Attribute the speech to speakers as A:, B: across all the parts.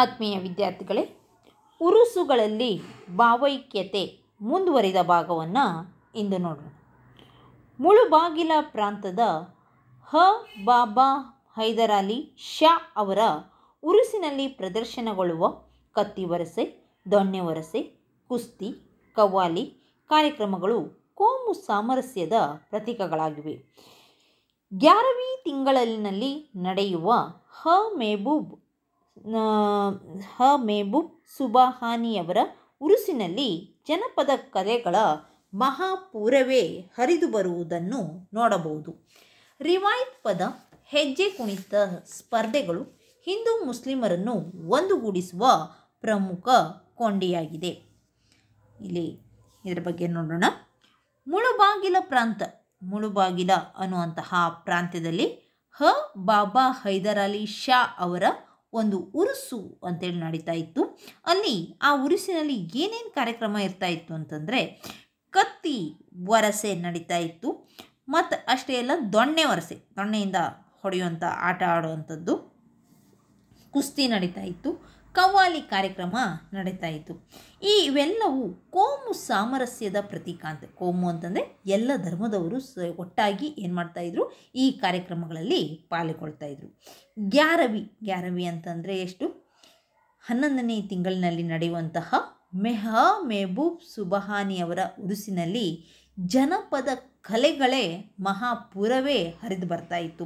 A: ಆತ್ಮೀಯ ವಿದ್ಯಾರ್ಥಿಗಳೇ ಉರುಸುಗಳಲ್ಲಿ ಭಾವೈಕ್ಯತೆ ಮುಂದುವರಿದ ಭಾಗವನ್ನು ಇಂದು ನೋಡೋಣ ಮುಳುಬಾಗಿಲ ಪ್ರಾಂತದ ಹ ಬಾಬಾ ಹೈದರಾಲಿ ಶಾ ಅವರ ಉರುಸಿನಲ್ಲಿ ಪ್ರದರ್ಶನಗೊಳ್ಳುವ ಕತ್ತಿ ವರಸೆ ದೊಣ್ಣೆ ವರಸೆ ಕುಸ್ತಿ ಕವ್ವಾಲಿ ಕಾರ್ಯಕ್ರಮಗಳು ಕೋಮು ಸಾಮರಸ್ಯದ ಪ್ರತೀಕಗಳಾಗಿವೆ ಗ್ಯಾರವೀ ತಿಂಗಳಲ್ಲಿನಲ್ಲಿ ನಡೆಯುವ ಹ ಮೆಹಬೂಬ್ ಹ ಮೆಹಬೂಬ್ ಸುಬಹಾನಿಯವರ ಉರುಸಿನಲ್ಲಿ ಜನಪದ ಕಲೆಗಳ ಮಹಾಪೂರವೇ ಹರಿದು ಬರುವುದನ್ನು ನೋಡಬಹುದು ರಿವಾಯತ್ ಪದ ಹೆಜ್ಜೆ ಕುಣಿತ ಸ್ಪರ್ಧೆಗಳು ಹಿಂದೂ ಮುಸ್ಲಿಮರನ್ನು ಒಂದುಗೂಡಿಸುವ ಪ್ರಮುಖ ಕೊಂಡಿಯಾಗಿದೆ ಇಲ್ಲಿ ಇದರ ಬಗ್ಗೆ ನೋಡೋಣ ಮುಳುಬಾಗಿಲ ಪ್ರಾಂತ ಮುಳುಬಾಗಿಲ ಅನ್ನುವಂತಹ ಪ್ರಾಂತ್ಯದಲ್ಲಿ ಹ ಬಾಬಾ ಹೈದರ್ ಅಲಿ ಶಾ ಅವರ ಒಂದು ಉರುಸು ಅಂತೇಳಿ ನಡೀತಾ ಇತ್ತು ಅಲ್ಲಿ ಆ ಉರುಸಿನಲ್ಲಿ ಏನೇನು ಕಾರ್ಯಕ್ರಮ ಇರ್ತಾ ಇತ್ತು ಅಂತಂದರೆ ಕತ್ತಿ ವರಸೆ ನಡೀತಾ ಇತ್ತು ಮತ್ತು ಅಷ್ಟೇ ಅಲ್ಲ ದೊಣ್ಣೆ ವರಸೆ ದೊಣ್ಣೆಯಿಂದ ಹೊಡೆಯುವಂಥ ಆಟ ಆಡುವಂಥದ್ದು ಕುಸ್ತಿ ನಡೀತಾ ಇತ್ತು ಕವ್ವಾಲಿ ಕಾರ್ಯಕ್ರಮ ನಡೀತಾ ಇತ್ತು ಈ ಇವೆಲ್ಲವೂ ಕೋಮು ಸಾಮರಸ್ಯದ ಪ್ರತೀಕ ಅಂತ ಕೋಮು ಅಂತಂದರೆ ಎಲ್ಲ ಧರ್ಮದವರು ಸ ಒಟ್ಟಾಗಿ ಏನು ಮಾಡ್ತಾಯಿದ್ರು ಈ ಕಾರ್ಯಕ್ರಮಗಳಲ್ಲಿ ಪಾಲ್ಗೊಳ್ತಾ ಇದ್ರು ಗ್ಯಾರವಿ ಗ್ಯಾರವಿ ಅಂತಂದರೆ ಎಷ್ಟು ಹನ್ನೊಂದನೇ ತಿಂಗಳಿನಲ್ಲಿ ನಡೆಯುವಂತಹ ಮೆಹಾ ಮೆಹಬೂಬ್ ಸುಬಹಾನಿಯವರ ಉರುಸಿನಲ್ಲಿ ಜನಪದ ಕಲೆಗಳೇ ಮಹಾಪುರವೇ ಹರಿದು ಬರ್ತಾ ಇತ್ತು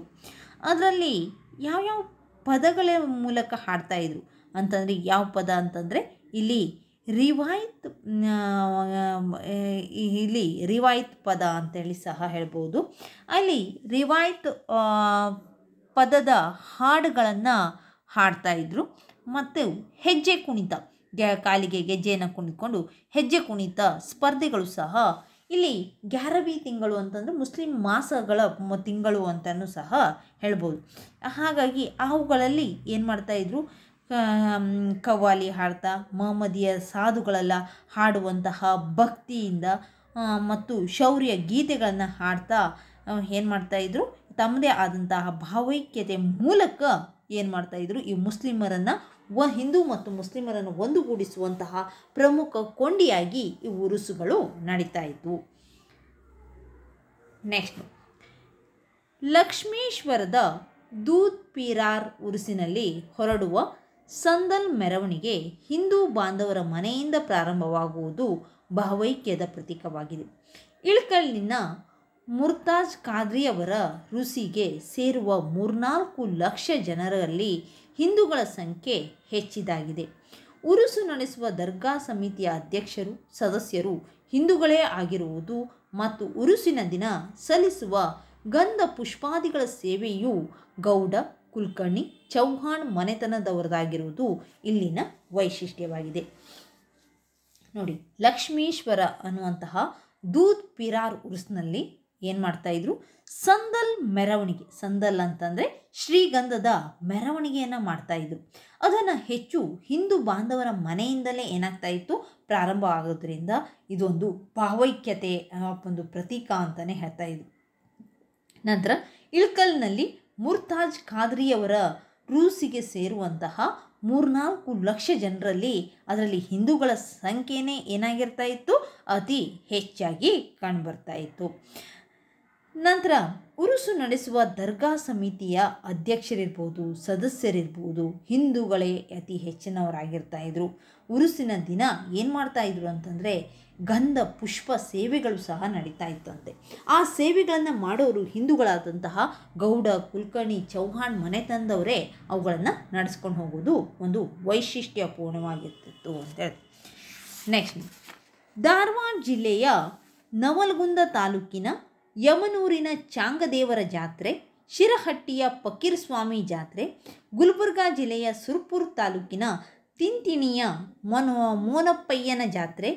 A: ಅದರಲ್ಲಿ ಯಾವ್ಯಾವ ಪದಗಳ ಮೂಲಕ ಹಾಡ್ತಾಯಿದ್ರು ಅಂತಂದರೆ ಯಾವ ಪದ ಅಂತಂದರೆ ಇಲ್ಲಿ ರಿವಾಯಿತ್ ಇಲ್ಲಿ ರಿವಾಯಿತ್ ಪದ ಅಂತೇಳಿ ಸಹ ಹೇಳ್ಬೋದು ಅಲ್ಲಿ ರಿವಾಯತ್ ಪದದ ಹಾಡುಗಳನ್ನು ಹಾಡ್ತಾಯಿದ್ರು ಮತ್ತು ಹೆಜ್ಜೆ ಕುಣಿತ ಕಾಲಿಗೆ ಗೆಜ್ಜೆಯನ್ನು ಕುಣಿಕೊಂಡು ಹೆಜ್ಜೆ ಕುಣಿತ ಸ್ಪರ್ಧೆಗಳು ಸಹ ಇಲ್ಲಿ ಗ್ಯಾರವಿ ತಿಂಗಳು ಅಂತಂದರೆ ಮುಸ್ಲಿಂ ಮಾಸಗಳ ತಿಂಗಳು ಅಂತಲೂ ಸಹ ಹೇಳ್ಬೋದು ಹಾಗಾಗಿ ಅವುಗಳಲ್ಲಿ ಏನು ಮಾಡ್ತಾಯಿದ್ರು ಕವ್ವಾಲಿ ಹಾಡ್ತಾ ಮಹಮ್ಮದಿಯ ಸಾಧುಗಳೆಲ್ಲ ಹಾಡುವಂತಹ ಭಕ್ತಿಯಿಂದ ಮತ್ತು ಶೌರ್ಯ ಗೀತೆಗಳನ್ನು ಹಾಡ್ತಾ ಏನು ಮಾಡ್ತಾಯಿದ್ರು ತಮ್ಮದೇ ಆದಂತಹ ಭಾವೈಕ್ಯತೆ ಮೂಲಕ ಏನು ಮಾಡ್ತಾಯಿದ್ರು ಈ ಮುಸ್ಲಿಮರನ್ನು ವ ಹಿಂದೂ ಮತ್ತು ಮುಸ್ಲಿಮರನ್ನು ಒಂದುಗೂಡಿಸುವಂತಹ ಪ್ರಮುಖ ಕೊಂಡಿಯಾಗಿ ಈ ಉರುಸುಗಳು ನಡೀತಾ ಇದ್ವು ನೆಕ್ಸ್ಟ್ ಲಕ್ಷ್ಮೀಶ್ವರದ ದೂದ್ ಪಿರಾರ್ ಉರುಸಿನಲ್ಲಿ ಹೊರಡುವ ಸಂದಲ್ ಮೆರವಣಿಗೆ ಹಿಂದೂ ಬಾಂಧವರ ಮನೆಯಿಂದ ಪ್ರಾರಂಭವಾಗುವುದು ಭಾವೈಕ್ಯದ ಪ್ರತೀಕವಾಗಿದೆ ಇಳ್ಕಲ್ಲಿನ ಮುರ್ತಾಜ್ ಖಾದ್ರಿಯವರ ರುಸಿಗೆ ಸೇರುವ ಮೂರ್ನಾಲ್ಕು ಲಕ್ಷ ಜನರಲ್ಲಿ ಹಿಂದೂಗಳ ಸಂಖ್ಯೆ ಹೆಚ್ಚಿದಾಗಿದೆ ಉರುಸು ನಡೆಸುವ ದರ್ಗಾ ಸಮಿತಿಯ ಅಧ್ಯಕ್ಷರು ಸದಸ್ಯರು ಹಿಂದೂಗಳೇ ಆಗಿರುವುದು ಮತ್ತು ಉರುಸಿನ ದಿನ ಸಲ್ಲಿಸುವ ಗಂಧ ಪುಷ್ಪಾದಿಗಳ ಸೇವೆಯು ಗೌಡ ಕುಲ್ಕರ್ಣಿ ಚೌಹಾಣ್ ಮನೆತನದವರದಾಗಿರುವುದು ಇಲ್ಲಿನ ವೈಶಿಷ್ಟ್ಯವಾಗಿದೆ ನೋಡಿ ಲಕ್ಷ್ಮೀಶ್ವರ ಅನ್ನುವಂತಹ ದೂದ್ ಪಿರಾರ್ ಉರ್ಸ್ನಲ್ಲಿ ಏನು ಮಾಡ್ತಾಯಿದ್ರು ಸಂದಲ್ ಮೆರವಣಿಗೆ ಸಂದಲ್ ಅಂತಂದರೆ ಶ್ರೀಗಂಧದ ಮೆರವಣಿಗೆಯನ್ನು ಇದ್ರು ಅದನ್ನು ಹೆಚ್ಚು ಹಿಂದೂ ಬಾಂಧವರ ಮನೆಯಿಂದಲೇ ಏನಾಗ್ತಾ ಇತ್ತು ಪ್ರಾರಂಭ ಆಗೋದ್ರಿಂದ ಇದೊಂದು ಭಾವೈಕ್ಯತೆ ಒಂದು ಪ್ರತೀಕ ಅಂತಲೇ ಹೇಳ್ತಾ ಇದ್ರು ನಂತರ ಇಳ್ಕಲ್ನಲ್ಲಿ ಮುರ್ತಾಜ್ ಖಾದ್ರಿಯವರ ರೂಸಿಗೆ ಸೇರುವಂತಹ ಮೂರ್ನಾಲ್ಕು ಲಕ್ಷ ಜನರಲ್ಲಿ ಅದರಲ್ಲಿ ಹಿಂದೂಗಳ ಸಂಖ್ಯೆನೇ ಏನಾಗಿರ್ತಾ ಇತ್ತು ಅತಿ ಹೆಚ್ಚಾಗಿ ಕಂಡುಬರ್ತಾ ಇತ್ತು ನಂತರ ಉರುಸು ನಡೆಸುವ ದರ್ಗಾ ಸಮಿತಿಯ ಅಧ್ಯಕ್ಷರಿರ್ಬೋದು ಸದಸ್ಯರಿರ್ಬೋದು ಹಿಂದೂಗಳೇ ಅತಿ ಹೆಚ್ಚಿನವರಾಗಿರ್ತಾ ಇದ್ರು ಉರುಸಿನ ದಿನ ಏನು ಮಾಡ್ತಾ ಇದ್ರು ಅಂತಂದರೆ ಗಂಧ ಪುಷ್ಪ ಸೇವೆಗಳು ಸಹ ನಡೀತಾ ಇತ್ತಂತೆ ಆ ಸೇವೆಗಳನ್ನು ಮಾಡೋರು ಹಿಂದೂಗಳಾದಂತಹ ಗೌಡ ಕುಲ್ಕರ್ಣಿ ಚೌಹಾಣ್ ಮನೆ ತಂದವರೇ ಅವುಗಳನ್ನು ನಡೆಸ್ಕೊಂಡು ಹೋಗೋದು ಒಂದು ವೈಶಿಷ್ಟ್ಯಪೂರ್ಣವಾಗಿರ್ತಿತ್ತು ಅಂತೇಳಿ ನೆಕ್ಸ್ಟ್ ಧಾರವಾಡ ಜಿಲ್ಲೆಯ ನವಲ್ಗುಂದ ತಾಲೂಕಿನ ಯಮನೂರಿನ ಚಾಂಗದೇವರ ಜಾತ್ರೆ ಶಿರಹಟ್ಟಿಯ ಫಕೀರ್ ಸ್ವಾಮಿ ಜಾತ್ರೆ ಗುಲ್ಬರ್ಗ ಜಿಲ್ಲೆಯ ಸುರ್ಪುರ್ ತಾಲೂಕಿನ ತಿಂತಿಣಿಯ ಮನೋ ಮೋನಪ್ಪಯ್ಯನ ಜಾತ್ರೆ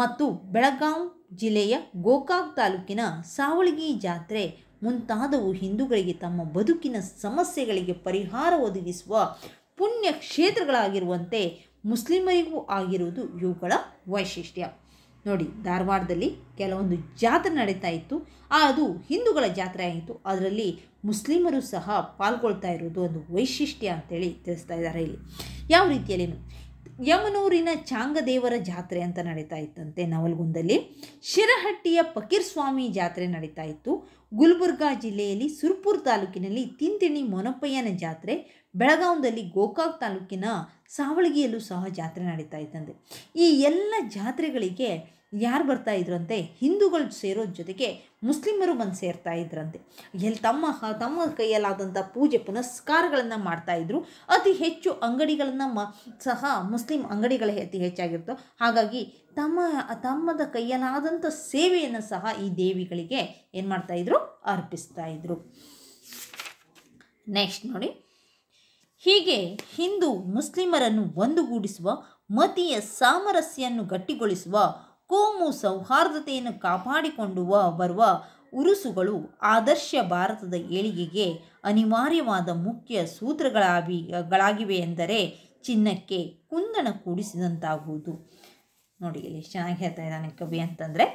A: ಮತ್ತು ಬೆಳಗಾಂ ಜಿಲ್ಲೆಯ ಗೋಕಾಕ್ ತಾಲೂಕಿನ ಸಾವಳಗಿ ಜಾತ್ರೆ ಮುಂತಾದವು ಹಿಂದೂಗಳಿಗೆ ತಮ್ಮ ಬದುಕಿನ ಸಮಸ್ಯೆಗಳಿಗೆ ಪರಿಹಾರ ಒದಗಿಸುವ ಪುಣ್ಯ ಕ್ಷೇತ್ರಗಳಾಗಿರುವಂತೆ ಮುಸ್ಲಿಮರಿಗೂ ಆಗಿರುವುದು ಇವುಗಳ ವೈಶಿಷ್ಟ್ಯ ನೋಡಿ ಧಾರವಾಡದಲ್ಲಿ ಕೆಲವೊಂದು ಜಾತ್ರೆ ನಡೀತಾ ಇತ್ತು ಅದು ಹಿಂದೂಗಳ ಜಾತ್ರೆ ಆಯಿತು ಅದರಲ್ಲಿ ಮುಸ್ಲಿಮರು ಸಹ ಪಾಲ್ಗೊಳ್ತಾ ಇರೋದು ಒಂದು ವೈಶಿಷ್ಟ್ಯ ಅಂತೇಳಿ ತಿಳಿಸ್ತಾ ಇದ್ದಾರೆ ಇಲ್ಲಿ ಯಾವ ರೀತಿಯಲ್ಲಿ ಯಮನೂರಿನ ಚಾಂಗದೇವರ ಜಾತ್ರೆ ಅಂತ ನಡೀತಾ ಇತ್ತಂತೆ ನವಲ್ಗುಂದಲ್ಲಿ ಶಿರಹಟ್ಟಿಯ ಫಕೀರ್ ಸ್ವಾಮಿ ಜಾತ್ರೆ ನಡೀತಾ ಇತ್ತು ಗುಲ್ಬರ್ಗಾ ಜಿಲ್ಲೆಯಲ್ಲಿ ಸುರ್ಪುರ್ ತಾಲೂಕಿನಲ್ಲಿ ತಿಂತಿಣಿ ಮೊನಪ್ಪಯ್ಯನ ಜಾತ್ರೆ ಬೆಳಗಾಂದಲ್ಲಿ ಗೋಕಾಕ್ ತಾಲೂಕಿನ ಸಾವಳಗಿಯಲ್ಲೂ ಸಹ ಜಾತ್ರೆ ನಡೀತಾ ಇತ್ತಂತೆ ಈ ಎಲ್ಲ ಜಾತ್ರೆಗಳಿಗೆ ಯಾರು ಬರ್ತಾ ಇದ್ರಂತೆ ಹಿಂದೂಗಳು ಸೇರೋದ್ರ ಜೊತೆಗೆ ಮುಸ್ಲಿಮರು ಬಂದು ಸೇರ್ತಾ ಇದ್ರಂತೆ ಎಲ್ಲಿ ತಮ್ಮ ತಮ್ಮ ಕೈಯಲ್ಲಾದಂಥ ಪೂಜೆ ಪುನಸ್ಕಾರಗಳನ್ನು ಇದ್ರು ಅತಿ ಹೆಚ್ಚು ಅಂಗಡಿಗಳನ್ನು ಮ ಸಹ ಮುಸ್ಲಿಂ ಅಂಗಡಿಗಳೇ ಅತಿ ಹೆಚ್ಚಾಗಿರ್ತವೆ ಹಾಗಾಗಿ ತಮ್ಮ ತಮ್ಮದ ಕೈಯಲ್ಲಾದಂಥ ಸೇವೆಯನ್ನು ಸಹ ಈ ದೇವಿಗಳಿಗೆ ಏನು ಇದ್ರು ಅರ್ಪಿಸ್ತಾ ಇದ್ರು ನೆಕ್ಸ್ಟ್ ನೋಡಿ ಹೀಗೆ ಹಿಂದೂ ಮುಸ್ಲಿಮರನ್ನು ಒಂದುಗೂಡಿಸುವ ಮತೀಯ ಸಾಮರಸ್ಯನ್ನು ಗಟ್ಟಿಗೊಳಿಸುವ ಕೋಮು ಸೌಹಾರ್ದತೆಯನ್ನು ಕಾಪಾಡಿಕೊಂಡು ಬರುವ ಉರುಸುಗಳು ಆದರ್ಶ ಭಾರತದ ಏಳಿಗೆಗೆ ಅನಿವಾರ್ಯವಾದ ಮುಖ್ಯ ಸೂತ್ರಗಳಾಗಿ ಗಳಾಗಿವೆ ಎಂದರೆ ಚಿನ್ನಕ್ಕೆ ಕುಂದಣ ಕೂಡಿಸಿದಂತಾಗುವುದು ನೋಡಿ ಇಲ್ಲಿ ಚೆನ್ನಾಗಿ ಹೇಳ್ತಾ ಇದ್ದಾನೆ ಕವಿ ಅಂತಂದರೆ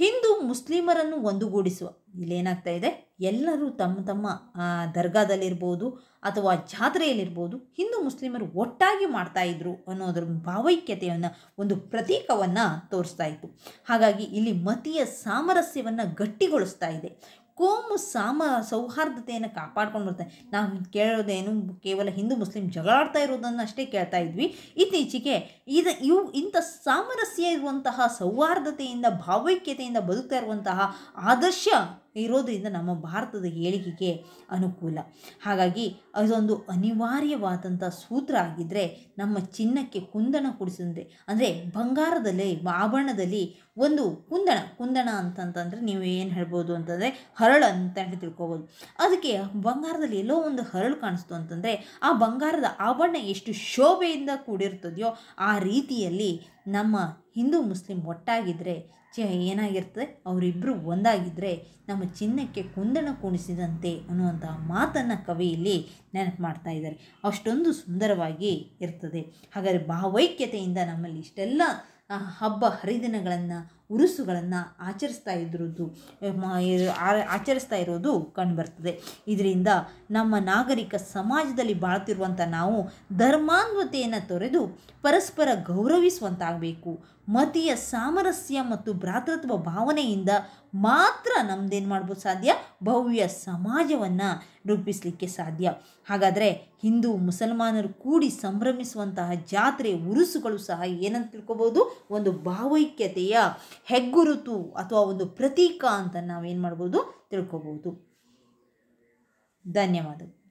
A: ಹಿಂದೂ ಮುಸ್ಲಿಮರನ್ನು ಒಂದುಗೂಡಿಸುವ ಇಲ್ಲೇನಾಗ್ತಾ ಇದೆ ಎಲ್ಲರೂ ತಮ್ಮ ತಮ್ಮ ದರ್ಗಾದಲ್ಲಿರ್ಬೋದು ಅಥವಾ ಜಾತ್ರೆಯಲ್ಲಿರ್ಬೋದು ಹಿಂದೂ ಮುಸ್ಲಿಮರು ಒಟ್ಟಾಗಿ ಮಾಡ್ತಾಯಿದ್ರು ಅನ್ನೋದ್ರ ಭಾವೈಕ್ಯತೆಯನ್ನು ಒಂದು ಪ್ರತೀಕವನ್ನು ತೋರಿಸ್ತಾ ಇತ್ತು ಹಾಗಾಗಿ ಇಲ್ಲಿ ಮತೀಯ ಸಾಮರಸ್ಯವನ್ನು ಗಟ್ಟಿಗೊಳಿಸ್ತಾ ಇದೆ ಕೋಮು ಸಾಮ ಸೌಹಾರ್ದತೆಯನ್ನು ಕಾಪಾಡ್ಕೊಂಡು ಬರ್ತಾರೆ ನಾವು ಕೇಳೋದೇನು ಕೇವಲ ಹಿಂದೂ ಮುಸ್ಲಿಂ ಜಗಳಾಡ್ತಾ ಇರೋದನ್ನು ಅಷ್ಟೇ ಕೇಳ್ತಾ ಇದ್ವಿ ಇತ್ತೀಚೆಗೆ ಇದು ಇವು ಇಂಥ ಸಾಮರಸ್ಯ ಇರುವಂತಹ ಸೌಹಾರ್ದತೆಯಿಂದ ಭಾವೈಕ್ಯತೆಯಿಂದ ಬದುಕ್ತಾ ಇರುವಂತಹ ಆದರ್ಶ ಇರೋದರಿಂದ ನಮ್ಮ ಭಾರತದ ಏಳಿಗೆಗೆ ಅನುಕೂಲ ಹಾಗಾಗಿ ಅದೊಂದು ಅನಿವಾರ್ಯವಾದಂಥ ಸೂತ್ರ ಆಗಿದ್ದರೆ ನಮ್ಮ ಚಿನ್ನಕ್ಕೆ ಕುಂದಣ ಕೊಡಿಸಿದ್ರೆ ಅಂದರೆ ಬಂಗಾರದಲ್ಲಿ ಆಭರಣದಲ್ಲಿ ಒಂದು ಕುಂದಣ ಕುಂದಣ ಅಂತಂತಂದರೆ ನೀವು ಏನು ಹೇಳ್ಬೋದು ಅಂತಂದರೆ ಹರಳು ಅಂತ ಹೇಳಿ ತಿಳ್ಕೊಬೋದು ಅದಕ್ಕೆ ಬಂಗಾರದಲ್ಲಿ ಎಲ್ಲೋ ಒಂದು ಹರಳು ಕಾಣಿಸ್ತು ಅಂತಂದರೆ ಆ ಬಂಗಾರದ ಆಭರಣ ಎಷ್ಟು ಶೋಭೆಯಿಂದ ಕೂಡಿರ್ತದೆಯೋ ಆ ರೀತಿಯಲ್ಲಿ ನಮ್ಮ ಹಿಂದೂ ಮುಸ್ಲಿಂ ಒಟ್ಟಾಗಿದ್ದರೆ ಚ ಏನಾಗಿರ್ತದೆ ಅವರಿಬ್ಬರು ಒಂದಾಗಿದ್ದರೆ ನಮ್ಮ ಚಿನ್ನಕ್ಕೆ ಕುಂದಣ ಕುಣಿಸಿದಂತೆ ಅನ್ನುವಂತಹ ಮಾತನ್ನು ಕವಿಯಲ್ಲಿ ನೆನಪು ಮಾಡ್ತಾ ಇದ್ದಾರೆ ಅಷ್ಟೊಂದು ಸುಂದರವಾಗಿ ಇರ್ತದೆ ಹಾಗಾದರೆ ಭಾವೈಕ್ಯತೆಯಿಂದ ನಮ್ಮಲ್ಲಿ ಇಷ್ಟೆಲ್ಲ ಹಬ್ಬ ಹರಿದಿನಗಳನ್ನು ಉರುಸುಗಳನ್ನು ಆಚರಿಸ್ತಾ ಇದ್ರದ್ದು ಆಚರಿಸ್ತಾ ಇರೋದು ಕಂಡುಬರ್ತದೆ ಇದರಿಂದ ನಮ್ಮ ನಾಗರಿಕ ಸಮಾಜದಲ್ಲಿ ಬಾಳ್ತಿರುವಂಥ ನಾವು ಧರ್ಮಾನ್ವತೆಯನ್ನು ತೊರೆದು ಪರಸ್ಪರ ಗೌರವಿಸುವಂತಾಗಬೇಕು ಮತೀಯ ಸಾಮರಸ್ಯ ಮತ್ತು ಭ್ರಾತೃತ್ವ ಭಾವನೆಯಿಂದ ಮಾತ್ರ ನಮ್ದೇನು ಮಾಡ್ಬೋದು ಸಾಧ್ಯ ಭವ್ಯ ಸಮಾಜವನ್ನು ರೂಪಿಸಲಿಕ್ಕೆ ಸಾಧ್ಯ ಹಾಗಾದರೆ ಹಿಂದೂ ಮುಸಲ್ಮಾನರು ಕೂಡಿ ಸಂಭ್ರಮಿಸುವಂತಹ ಜಾತ್ರೆ ಉರುಸುಗಳು ಸಹ ಏನಂತ ತಿಳ್ಕೊಬೋದು ಒಂದು ಭಾವೈಕ್ಯತೆಯ ಹೆಗ್ಗುರುತು ಅಥವಾ ಒಂದು ಪ್ರತೀಕ ಅಂತ ನಾವೇನು ಮಾಡ್ಬೋದು ತಿಳ್ಕೊಬೋದು ಧನ್ಯವಾದಗಳು